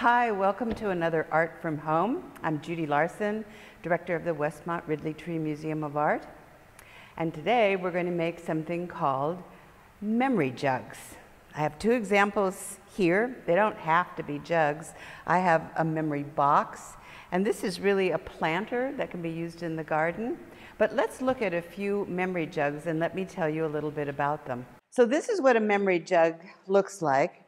Hi, welcome to another Art from Home. I'm Judy Larson, director of the Westmont Ridley Tree Museum of Art. And today we're going to make something called memory jugs. I have two examples here. They don't have to be jugs. I have a memory box. And this is really a planter that can be used in the garden. But let's look at a few memory jugs and let me tell you a little bit about them. So this is what a memory jug looks like.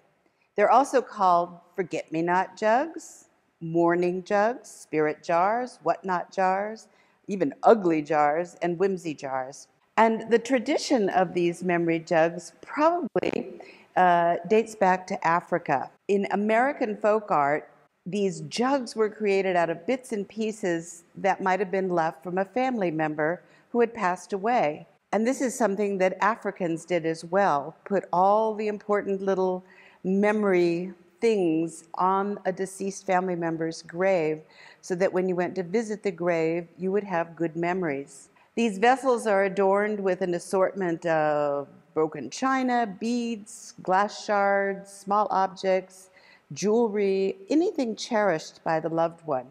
They're also called forget-me-not jugs, mourning jugs, spirit jars, whatnot jars, even ugly jars, and whimsy jars. And the tradition of these memory jugs probably uh, dates back to Africa. In American folk art, these jugs were created out of bits and pieces that might have been left from a family member who had passed away. And this is something that Africans did as well, put all the important little memory things on a deceased family member's grave so that when you went to visit the grave, you would have good memories. These vessels are adorned with an assortment of broken china, beads, glass shards, small objects, jewelry, anything cherished by the loved one.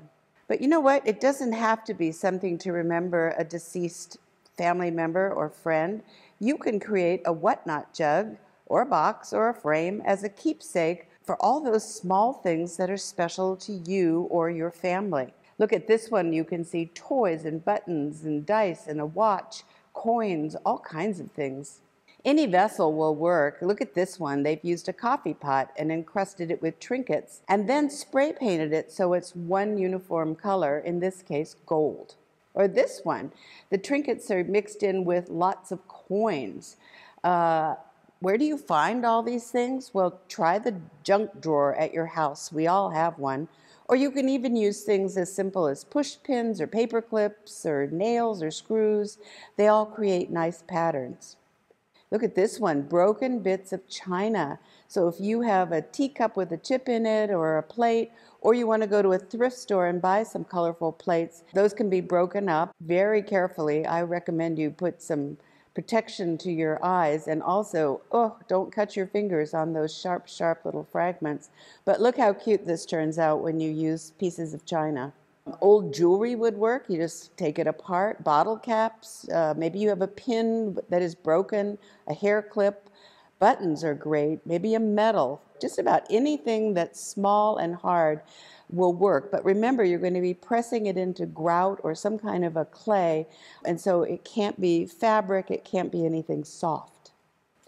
But you know what? It doesn't have to be something to remember a deceased family member or friend. You can create a whatnot jug or a box or a frame as a keepsake for all those small things that are special to you or your family. Look at this one, you can see toys and buttons and dice and a watch, coins, all kinds of things. Any vessel will work. Look at this one. They've used a coffee pot and encrusted it with trinkets and then spray painted it so it's one uniform color, in this case, gold. Or this one. The trinkets are mixed in with lots of coins. Uh, where do you find all these things? Well, try the junk drawer at your house. We all have one. Or you can even use things as simple as push pins or paper clips or nails or screws. They all create nice patterns. Look at this one, broken bits of china. So if you have a teacup with a chip in it or a plate, or you want to go to a thrift store and buy some colorful plates, those can be broken up very carefully. I recommend you put some protection to your eyes and also oh don't cut your fingers on those sharp sharp little fragments but look how cute this turns out when you use pieces of china old jewelry would work you just take it apart bottle caps uh, maybe you have a pin that is broken a hair clip buttons are great maybe a medal just about anything that's small and hard will work. But remember, you're going to be pressing it into grout or some kind of a clay, and so it can't be fabric, it can't be anything soft.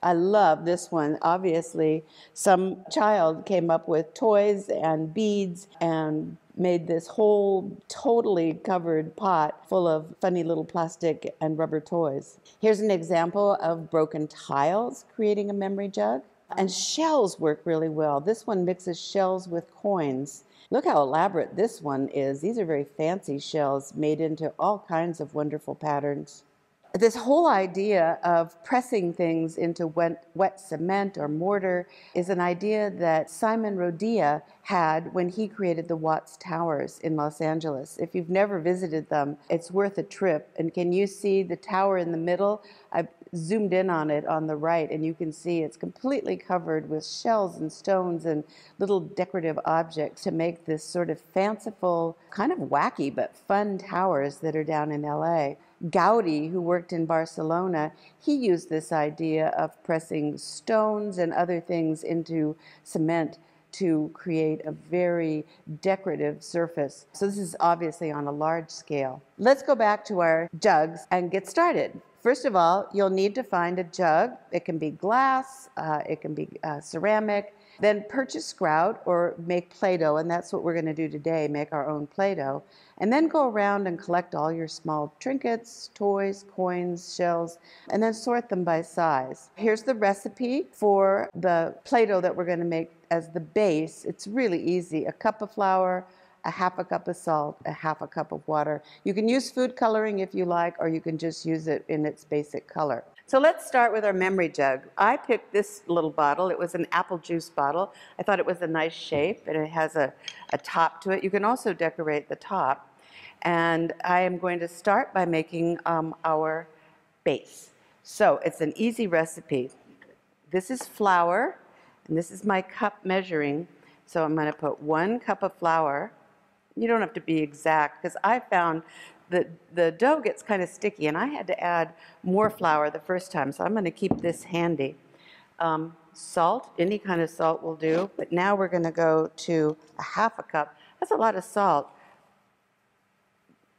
I love this one. Obviously, some child came up with toys and beads and made this whole totally covered pot full of funny little plastic and rubber toys. Here's an example of broken tiles creating a memory jug. And shells work really well. This one mixes shells with coins. Look how elaborate this one is. These are very fancy shells made into all kinds of wonderful patterns. This whole idea of pressing things into wet, wet cement or mortar is an idea that Simon Rodia had when he created the Watts Towers in Los Angeles. If you've never visited them, it's worth a trip. And can you see the tower in the middle? I, zoomed in on it on the right, and you can see it's completely covered with shells and stones and little decorative objects to make this sort of fanciful, kind of wacky, but fun towers that are down in LA. Gaudi, who worked in Barcelona, he used this idea of pressing stones and other things into cement to create a very decorative surface. So this is obviously on a large scale. Let's go back to our jugs and get started. First of all, you'll need to find a jug. It can be glass, uh, it can be uh, ceramic. Then purchase grout or make Play-Doh, and that's what we're gonna do today, make our own Play-Doh. And then go around and collect all your small trinkets, toys, coins, shells, and then sort them by size. Here's the recipe for the Play-Doh that we're gonna make as the base. It's really easy, a cup of flour, a half a cup of salt, a half a cup of water. You can use food coloring if you like, or you can just use it in its basic color. So let's start with our memory jug. I picked this little bottle. It was an apple juice bottle. I thought it was a nice shape and it has a, a top to it. You can also decorate the top. And I am going to start by making um, our base. So it's an easy recipe. This is flour and this is my cup measuring. So I'm going to put one cup of flour you don't have to be exact because I found that the dough gets kind of sticky and I had to add more flour the first time, so I'm going to keep this handy. Um, salt, any kind of salt will do, but now we're going to go to a half a cup. That's a lot of salt,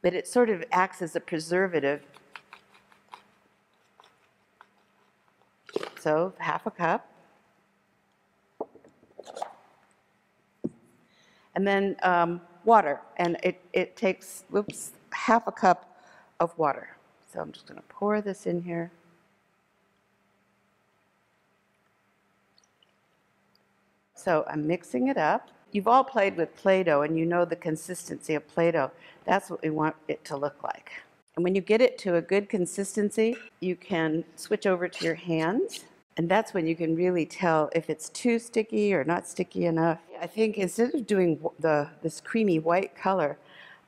but it sort of acts as a preservative. So half a cup. And then um, water, and it, it takes, whoops, half a cup of water. So I'm just going to pour this in here. So I'm mixing it up. You've all played with Play-Doh and you know the consistency of Play-Doh. That's what we want it to look like. And when you get it to a good consistency, you can switch over to your hands and that's when you can really tell if it's too sticky or not sticky enough. I think instead of doing the, this creamy white color,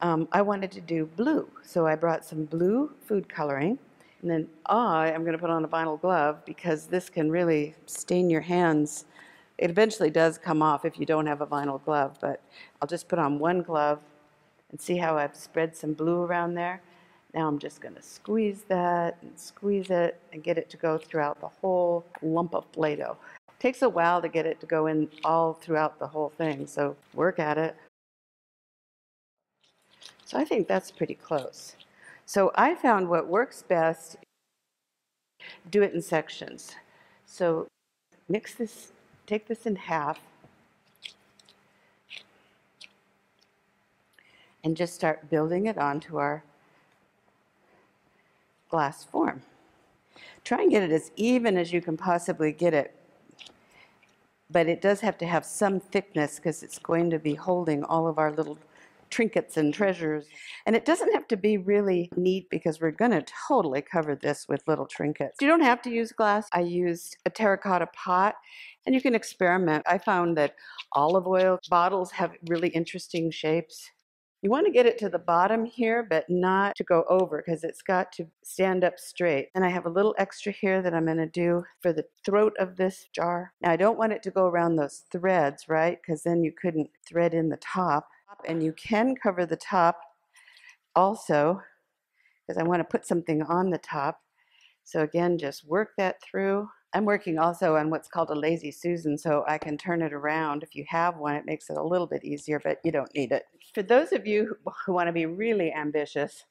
um, I wanted to do blue. So I brought some blue food coloring. And then I am going to put on a vinyl glove because this can really stain your hands. It eventually does come off if you don't have a vinyl glove, but I'll just put on one glove and see how I've spread some blue around there. Now I'm just going to squeeze that and squeeze it and get it to go throughout the whole lump of Play-Doh. Takes a while to get it to go in all throughout the whole thing, so work at it. So I think that's pretty close. So I found what works best, do it in sections. So mix this, take this in half, and just start building it onto our glass form. Try and get it as even as you can possibly get it, but it does have to have some thickness because it's going to be holding all of our little trinkets and treasures. And it doesn't have to be really neat because we're going to totally cover this with little trinkets. You don't have to use glass. I used a terracotta pot and you can experiment. I found that olive oil bottles have really interesting shapes you want to get it to the bottom here, but not to go over because it's got to stand up straight. And I have a little extra here that I'm going to do for the throat of this jar. Now I don't want it to go around those threads, right? Because then you couldn't thread in the top. And you can cover the top also because I want to put something on the top. So again, just work that through. I'm working also on what's called a lazy Susan, so I can turn it around. If you have one, it makes it a little bit easier, but you don't need it. For those of you who want to be really ambitious,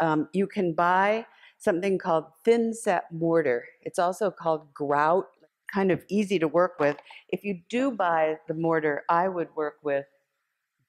um, you can buy something called thin set mortar. It's also called grout, kind of easy to work with. If you do buy the mortar, I would work with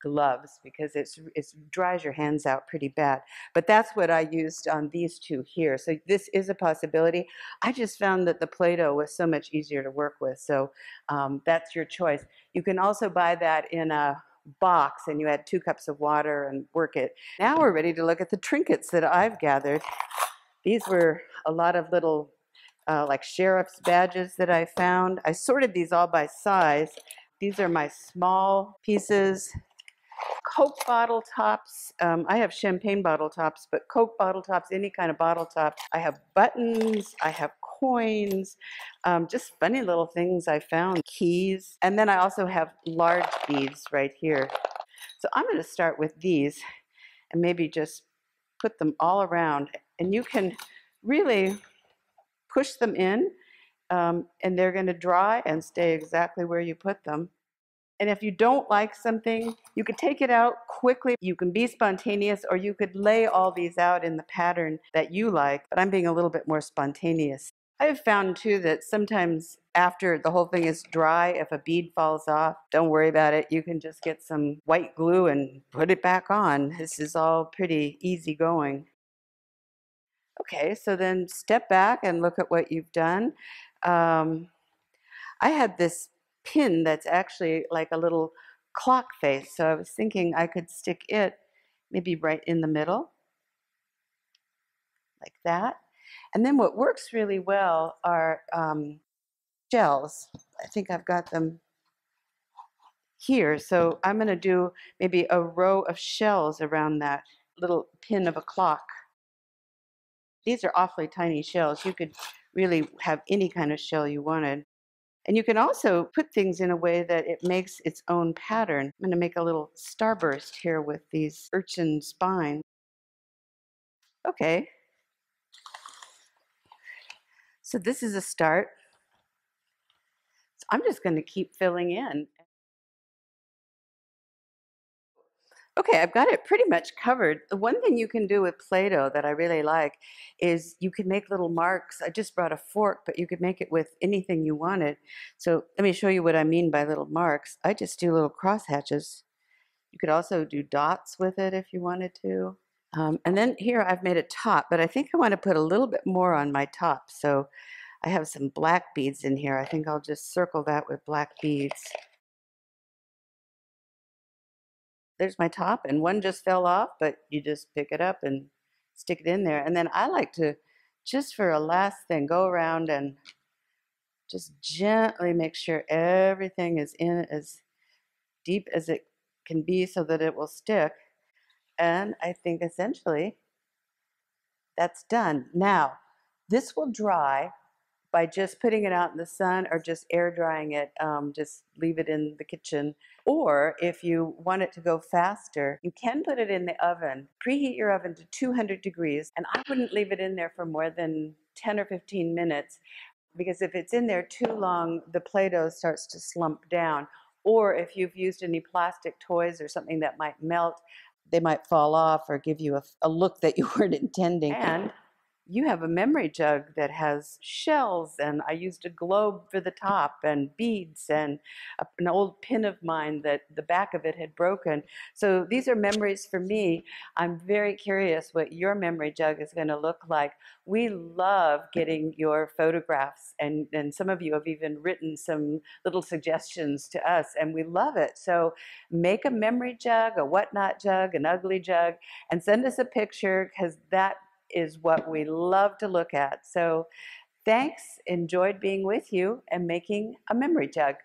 gloves because it's it dries your hands out pretty bad. But that's what I used on these two here. So this is a possibility. I just found that the Play-Doh was so much easier to work with. So um, that's your choice. You can also buy that in a box and you add two cups of water and work it. Now we're ready to look at the trinkets that I've gathered. These were a lot of little uh, like sheriff's badges that I found. I sorted these all by size. These are my small pieces. Coke bottle tops. Um, I have champagne bottle tops, but Coke bottle tops, any kind of bottle top. I have buttons. I have coins, um, just funny little things I found, keys. And then I also have large beads right here. So I'm going to start with these and maybe just put them all around. And you can really push them in um, and they're going to dry and stay exactly where you put them. And if you don't like something, you could take it out quickly. You can be spontaneous or you could lay all these out in the pattern that you like. But I'm being a little bit more spontaneous. I've found too that sometimes after the whole thing is dry, if a bead falls off, don't worry about it. You can just get some white glue and put it back on. This is all pretty easy going. Okay, so then step back and look at what you've done. Um, I had this pin that's actually like a little clock face. So I was thinking I could stick it maybe right in the middle, like that. And then what works really well are um, gels. I think I've got them here. So I'm going to do maybe a row of shells around that little pin of a clock. These are awfully tiny shells. You could really have any kind of shell you wanted. And you can also put things in a way that it makes its own pattern. I'm going to make a little starburst here with these urchin spines. Okay. So this is a start. So I'm just going to keep filling in. Okay, I've got it pretty much covered. The one thing you can do with Play-Doh that I really like is you can make little marks. I just brought a fork, but you could make it with anything you wanted. So let me show you what I mean by little marks. I just do little cross hatches. You could also do dots with it if you wanted to. Um, and then here I've made a top, but I think I want to put a little bit more on my top. So I have some black beads in here. I think I'll just circle that with black beads. there's my top and one just fell off but you just pick it up and stick it in there and then I like to just for a last thing go around and just gently make sure everything is in as deep as it can be so that it will stick and I think essentially that's done now this will dry by just putting it out in the sun or just air drying it, um, just leave it in the kitchen. Or if you want it to go faster, you can put it in the oven. Preheat your oven to 200 degrees, and I wouldn't leave it in there for more than 10 or 15 minutes because if it's in there too long, the Play Doh starts to slump down. Or if you've used any plastic toys or something that might melt, they might fall off or give you a, a look that you weren't intending. And you have a memory jug that has shells, and I used a globe for the top, and beads, and a, an old pin of mine that the back of it had broken. So these are memories for me. I'm very curious what your memory jug is going to look like. We love getting your photographs, and, and some of you have even written some little suggestions to us, and we love it. So make a memory jug, a whatnot jug, an ugly jug, and send us a picture because that is what we love to look at. So thanks, enjoyed being with you and making a memory jug.